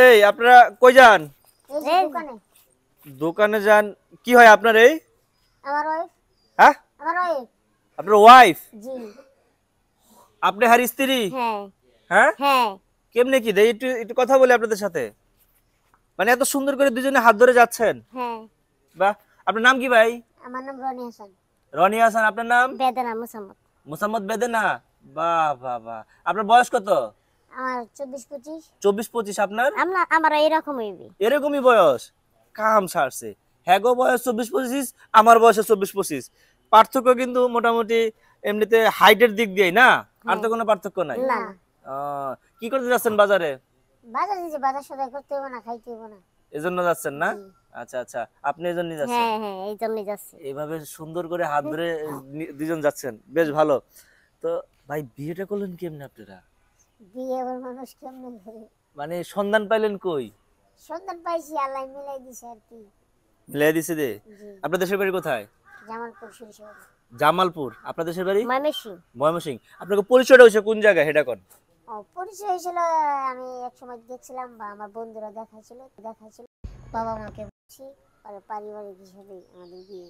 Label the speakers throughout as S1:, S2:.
S1: এই আপনারা কই যান দোকানে যান কি হয় আপনার এই হ্যাঁ আপনার ওয়াইফ আপনি হার স্ত্রী হ্যাঁ, হ্যাঁ? হ্যাঁ। কেমনে কি একটু একটু কথা বলি আপনাদের সাথে মানে এত সুন্দর করে দুজনে হাত ধরে যাচ্ছেন হ্যাঁ। বাহ আপনার নাম কি ভাই
S2: আমার নাম রনি হাসান
S1: রনি হাসান আপনার নাম বেদনা মোসাম্মদ বা বেদনা বাহ বাহ বাহ আপনার বয়স কত
S2: আমার 24 25
S1: 24 25 আপনার
S2: আমরা আমার এরকমই
S1: এরকমই বয়স কাম সারছে হ্যাঁ বয়স 24 25 আমার বয়স 24 25 পার্থক্য কিন্তু মোটামুটি এমনিতে হাইটের দিক দিয়ে না আর তো কোনো পার্থক্য নাই না কি করতে যাচ্ছেন বাজারে
S2: বাজারে যে বাজার সদাই করতে হবে না খাইতে হবে না
S1: এজন্য যাচ্ছেন না আচ্ছা আচ্ছা আপনি এজন্য যাচ্ছেন হ্যাঁ
S2: হ্যাঁ এইজন্যই
S1: এভাবে সুন্দর করে হাত ধরে দুজন যাচ্ছেন বেশ ভালো তো ভাই বিয়েটা করলেন কেমনে আপনারা
S2: আবার মানুষ কেমনে
S1: মানে সন্ধান পাইলেন কই
S2: সন্ধান পাইছি আল্লাহ মিলাই দিছে আর কি মিলাই দিছে দে আপনার
S1: দেশের বাড়ি কোথায়
S2: জামালপুর শিলচর
S1: জামালপুর আপনার দেশের বাড়ি ময়মনসিং ময়মনসিং আপনাকে পরিচয়টা কোন জায়গায় হেডা কোন
S2: পরিচয় হয়েছিল আমি এক সময় দেখছিলাম বা আমার বন্ধুরা দেখাইছিল দেখাইছিল বাবা মাকে বলছি পারিবারিক হিসেবে আমাদের বিয়ে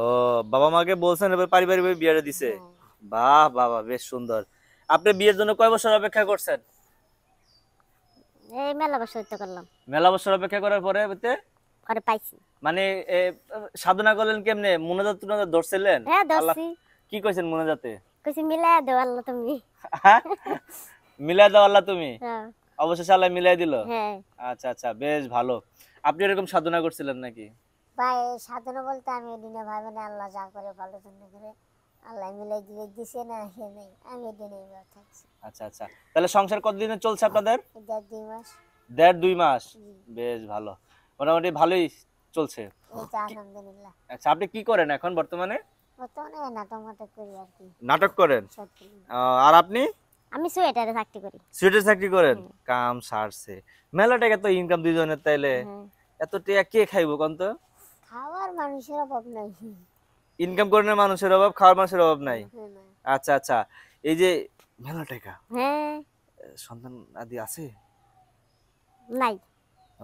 S1: ও বাবা মাকে বলছেন এবার পারিবারিক বিয়েটা দিছে হ্যাঁ। বাহ বাবা বেশ সুন্দর আপনি বিয়ের জন্য কয় বছর অপেক্ষা করছেন
S2: এই মেলা বছর তো করলাম
S1: মেলা বছর অপেক্ষা করার পরে হইতে পরে পাইছি মানে সাধনা করলেন কেমনে মুনাজাত তুনাজাত ধরছিলেন হ্যাঁ ধরছি কি কইছেন মুনাজাতে
S2: কইছি মিলায় দাও আল্লাহ তুমি
S1: হ্যাঁ? মিলায় দাও আল্লাহ তুমি হ্যাঁ অবশেষে আল্লাহ মিলায় দিল হ্যাঁ আচ্ছা আচ্ছা বেশ ভালো আপনি এরকম সাধনা করছিলেন নাকি
S2: ভাই সাধনা বলতে আমি এদিনে ভাবে না আল্লাহ যা করে ভালো জন্য করে আল্লাহ মিলাই দিছে না আমি দিনে
S1: আচ্ছা আচ্ছা তাহলে সংসার কতদিন চলছে আপনাদের দেড় দুই মাস দেড় দুই মাস বেশ ভালো মোটামুটি ভালোই চলছে আচ্ছা আপনি কি করেন এখন বর্তমানে নাটক আর করেন আর আপনি
S2: আমি সোয়েটারে চাকরি করি
S1: সোয়েটারে চাকরি করেন কাম সারছে মেলাটা এত ইনকাম দুইজনের তাইলে এত কে খাইবো কোন
S2: খাওয়ার মানুষের অভাব নাই
S1: ইনকাম করে মানুষের অভাব খাওয়ার মানুষের অভাব হ্যাঁ, নাই আচ্ছা আচ্ছা এই যে মেলা টাকা হ্যাঁ সন্তান আদি আছে নাই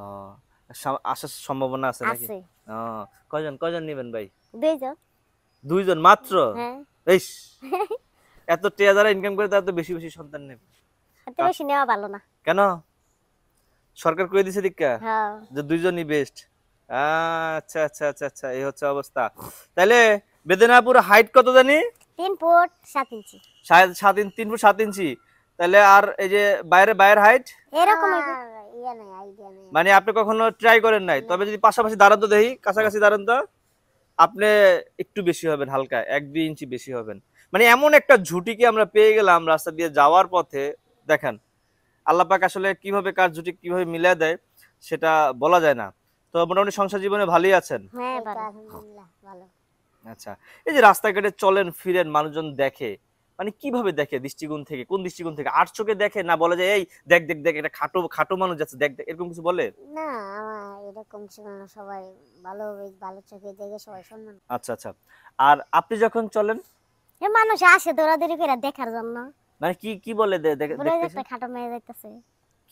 S1: ও আসার সম্ভাবনা আছে নাকি ও কয়জন কয়জন নেবেন ভাই দুইজন দুইজন মাত্র এইস হ্যাঁ। এত টিয়া যারা ইনকাম করে তার তো বেশি বেশি সন্তান নেবে
S2: এত বেশি নেওয়া ভালো না
S1: কেন সরকার করে দিছে দীক্ষা হ্যাঁ। যে দুইজনই বেস্ট আচ্ছা আচ্ছা আচ্ছা আচ্ছা এই হচ্ছে অবস্থা তাহলে বেদনাপুর হাইট কত জানি
S2: তিন ফুট সাত ইঞ্চি
S1: সাত ইঞ্চি তিন ফুট সাত ইঞ্চি তাহলে আর এই যে বাইরে বাইরের হাইট এরকম মানে আপনি কখনো ট্রাই করেন নাই তবে যদি পাশাপাশি দাঁড়ান তো দেখি কাছাকাছি দাঁড়ান তো আপনি একটু বেশি হবেন হালকা এক দুই ইঞ্চি বেশি হবেন মানে এমন একটা ঝুঁটিকে আমরা পেয়ে গেলাম রাস্তা দিয়ে যাওয়ার পথে দেখেন আল্লাপাক আসলে কিভাবে কার ঝুঁটি কিভাবে মিলিয়ে দেয় সেটা বলা যায় না তো মোটামুটি সংসার জীবনে ভালোই আছেন হ্যাঁ, আচ্ছা এই যে রাস্তাঘাটে চলেন ফিরেন মানুষজন দেখে মানে কিভাবে দেখে দৃষ্টিকোণ থেকে কোন দৃষ্টিকোণ থেকে আট চোখে দেখে না বলে যে এই দেখ দেখ দেখ এটা খাটো খাটো মানুষ যাচ্ছে দেখ দেখ এরকম কিছু বলে
S2: না আমার এরকম ছিল না সবাই ভালো ভালো চোখে দেখে সবাই সম্মান
S1: আচ্ছা আচ্ছা আর আপনি যখন চলেন
S2: এ মানুষ আসে দৌড়াদৌড়ি করে দেখার জন্য
S1: মানে কি কি বলে দেখে
S2: খাটো মেয়ে দেখতেছে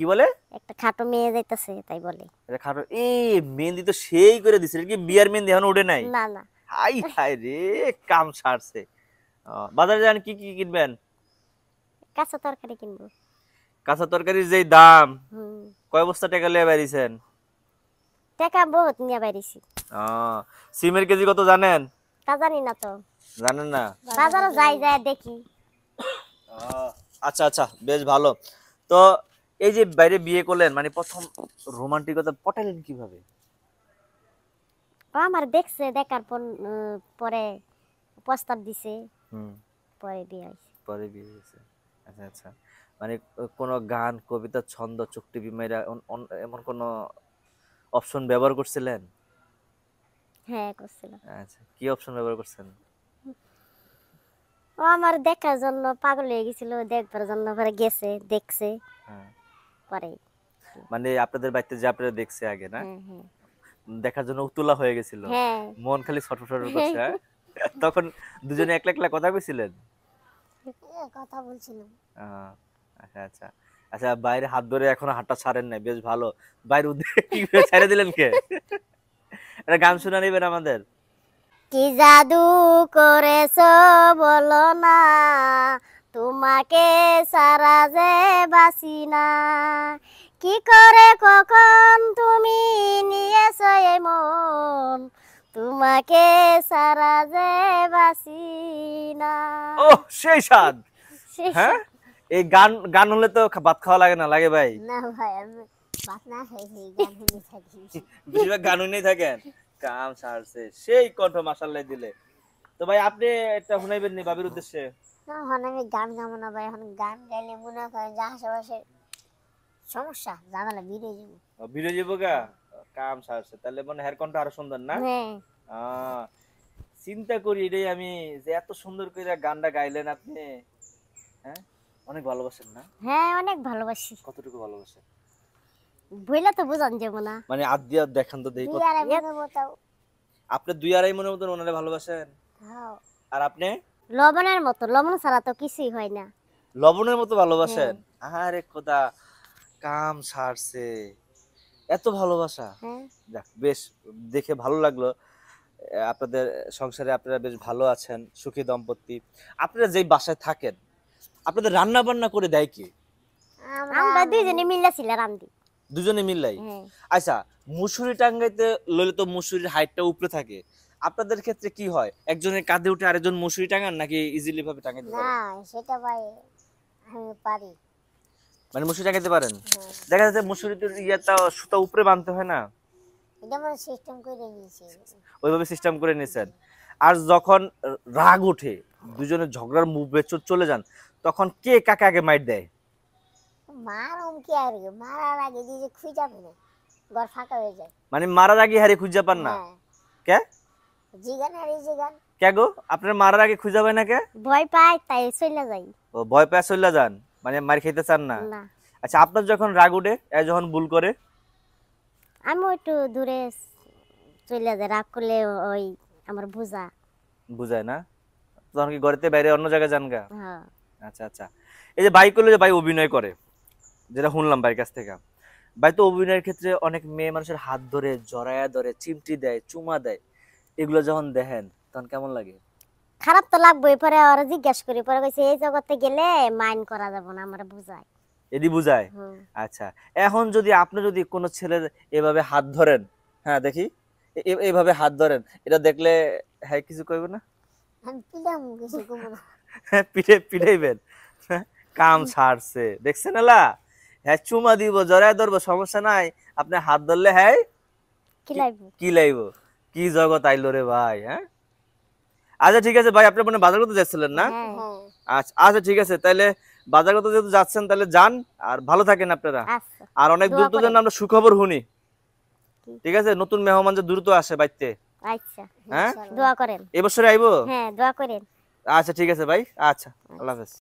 S1: কি বলে একটা খাটো মেয়ে যাইতাছে তাই বলে এটা খাটো এ মেহেন্দি তো সেই করে দিছে কি বিয়ার মেহেন্দি এখন উঠে নাই না না হাই হাই রে কাম সারছে বাজারে যান কি কি কিনবেন
S2: কাঁচা তরকারি কিনবো
S1: কাঁচা তরকারির যে দাম কয় বস্তা টাকা লিয়ে বাইরিছেন
S2: টাকা বহুত নিয়ে বাইরিছি
S1: সিমের কেজি কত জানেন
S2: তা জানি না তো জানেন না বাজারে যাই যায় দেখি
S1: আচ্ছা আচ্ছা বেশ ভালো তো এই যে বাইরে বিয়ে করলেন মানে প্রথম রোমান্টিকতা পটালেন কিভাবে
S2: আমার দেখছে দেখার পর পরে প্রস্তাব দিছে পরে বিয়ে হয়েছে
S1: পরে বিয়ে হয়েছে আচ্ছা আচ্ছা মানে কোনো গান কবিতা ছন্দ চুক্তি বিমাইরা এমন কোনো অপশন ব্যবহার করছিলেন
S2: হ্যাঁ করছিলাম
S1: আচ্ছা কি অপশন ব্যবহার করছেন
S2: ও আমার দেখার জন্য পাগল হয়ে গেছিল দেখবার জন্য পরে গেছে দেখছে হ্যাঁ পরে
S1: মানে আপনাদের বাড়িতে যে আপনারা দেখছে আগে না দেখার জন্য উতলা হয়ে গেছিল হ্যাঁ। মন খালি ছট ছট করছে হ্যাঁ? তখন দুজনে একলা একলা কথা বলছিলেন
S2: হ্যাঁ, কথা বলছিলাম
S1: আচ্ছা আচ্ছা আচ্ছা বাইরে হাত ধরে এখন হাঁটা ছাড়েন না বেশ ভালো বাইরে উদ্দেশ্যে ছেড়ে দিলেন কে এটা গান শোনা নেবেন আমাদের
S2: কি জাদু করেছো বলো না তোমাকে সারা যে বাসি না কি করে কখন তুমি নিয়েছ মন তোমাকে সারা যে বাসি না
S1: ও সেই সাদ হ্যাঁ এই গান গান হলে তো ভাত খাওয়া লাগে না লাগে ভাই
S2: না ভাই আমি ভাত না খাই
S1: গান শুনে থাকি থাকেন কাম সারছে সেই কণ্ঠ মাসাল্লাই দিলে তো ভাই আপনি একটা শুনাইবেন নি বাবির উদ্দেশ্যে
S2: এখন আমি গান গাবো না ভাই এখন গান গাইলে মনে যে সমস্যা যাবো
S1: যাবো গা কাম সারছে তাহলে হেয়ার আরো সুন্দর না হ্যাঁ। চিন্তা করি রে আমি যে এত সুন্দর করে গানটা গাইলেন আপনি হ্যাঁ অনেক ভালোবাসেন না
S2: হ্যাঁ অনেক ভালোবাসি কতটুকু ভালোবাসেন বইলা তো বুঝান যাব না
S1: মানে আদি দেখান তো দেখো আপনি দুই আড়াই মনের মতন ওনারে ভালোবাসেন হ্যাঁ। আর আপনি
S2: লবণের মতো লবণ ছাড়া তো কিছুই হয় না
S1: লবণের মতো ভালোবাসেন হ্যাঁ। আরে খোদা কাম সারছে এত ভালোবাসা হ্যাঁ। বেশ দেখে ভালো লাগলো আপনাদের সংসারে আপনারা বেশ ভালো আছেন সুখী দম্পতি আপনারা যেই বাসায় থাকেন আপনাদের রান্না বান্না করে দেয় কি
S2: আমরা দুইজনে মিল্লা ছিলাম
S1: দুজনে মিল্লাই হ্যাঁ। আচ্ছা মুসুরি টাঙ্গাইতে লইলে তো মুসুরির হাইটটা উপরে থাকে আপনাদের ক্ষেত্রে কি হয় একজনের কাঁধে উঠে আরেকজন মুসুরি টাঙান নাকি ইজিলি ভাবে টাঙাইতে পারেন না
S2: সেটা ভাই আমি পারি
S1: মানে মুসুরি টাঙাইতে পারেন হ্যাঁ। দেখা যাচ্ছে মুসুরি তো ইয়াটা সুতা উপরে বানতে হয় না
S2: এটা মানে সিস্টেম করে নিয়েছি
S1: ওইভাবে সিস্টেম করে নিয়েছেন আর যখন রাগ ওঠে দুজনে ঝগড়ার মুভে চলে যান তখন কে কাকে আগে মাইট দেয়
S2: মার হুমকি আর মারার আগে দিয়ে খুঁজে যাবে না ঘর ফাঁকা হয়ে যায়
S1: মানে মারার আগে হারে খুঁজে পান না হ্যাঁ। কে
S2: জিগান হারে জিগান
S1: কে গো আপনার মারার আগে খুঁজে পায় না কে ভয় পায় তাই চলে যাই ও ভয় পায় চলে যান মানে মার খেতে চান না আচ্ছা আপনার যখন রাগ উঠে যখন ভুল করে
S2: আমি একটু দূরে চলে যাই রাগ করলে ওই আমার বুঝা
S1: বুঝায় না তখন কি ঘরেতে বাইরে অন্য জায়গায় যান গা হ্যাঁ। আচ্ছা আচ্ছা এই যে ভাই করলে যে ভাই অভিনয় করে যেটা শুনলাম ভাইয়ের কাছ থেকে ভাই অভিনয়ের ক্ষেত্রে অনেক মেয়ে মানুষের হাত ধরে জড়ায়া ধরে চিমটি দেয় চুমা দেয় এগুলো যখন দেখেন তখন কেমন লাগে
S2: খারাপ তো লাগবে পরে আর জিজ্ঞাসা করি পরে কইছে এই জগতে গেলে মাইন্ড করা যাব না আমরা বুঝাই
S1: এদি বুঝায় আচ্ছা এখন যদি আপনি যদি কোনো ছেলের এভাবে হাত ধরেন হ্যাঁ দেখি এইভাবে হাত ধরেন এটা দেখলে হ্যাঁ কিছু কইব না পিঠে পিঠাইবেন হ্যাঁ, কাম ছাড়ছে দেখছেন এলা হ্যাঁ চুমা দিব জড়ায় ধরবো সমস্যা নাই আপনি হাত ধরলে হ্যাঁ কি লাইব কি জগৎ আইল রে ভাই হ্যাঁ আচ্ছা ঠিক আছে ভাই আপনি মনে বাজার করতে যাচ্ছিলেন না হ্যাঁ। হ্যাঁ। আচ্ছা আচ্ছা ঠিক আছে তাহলে বাজার করতে যেহেতু যাচ্ছেন তাহলে যান আর ভালো থাকেন আপনারা আচ্ছা, আর অনেক দূর দূর আমরা সুখবর শুনি ঠিক আছে নতুন মেহমান যে দ্রুত আসে বাইতে আচ্ছা হ্যাঁ দোয়া করেন এবছরে আইবো
S2: হ্যাঁ দোয়া করেন
S1: আচ্ছা ঠিক আছে ভাই আচ্ছা, আচ্ছা। আল্লাহ হাফেজ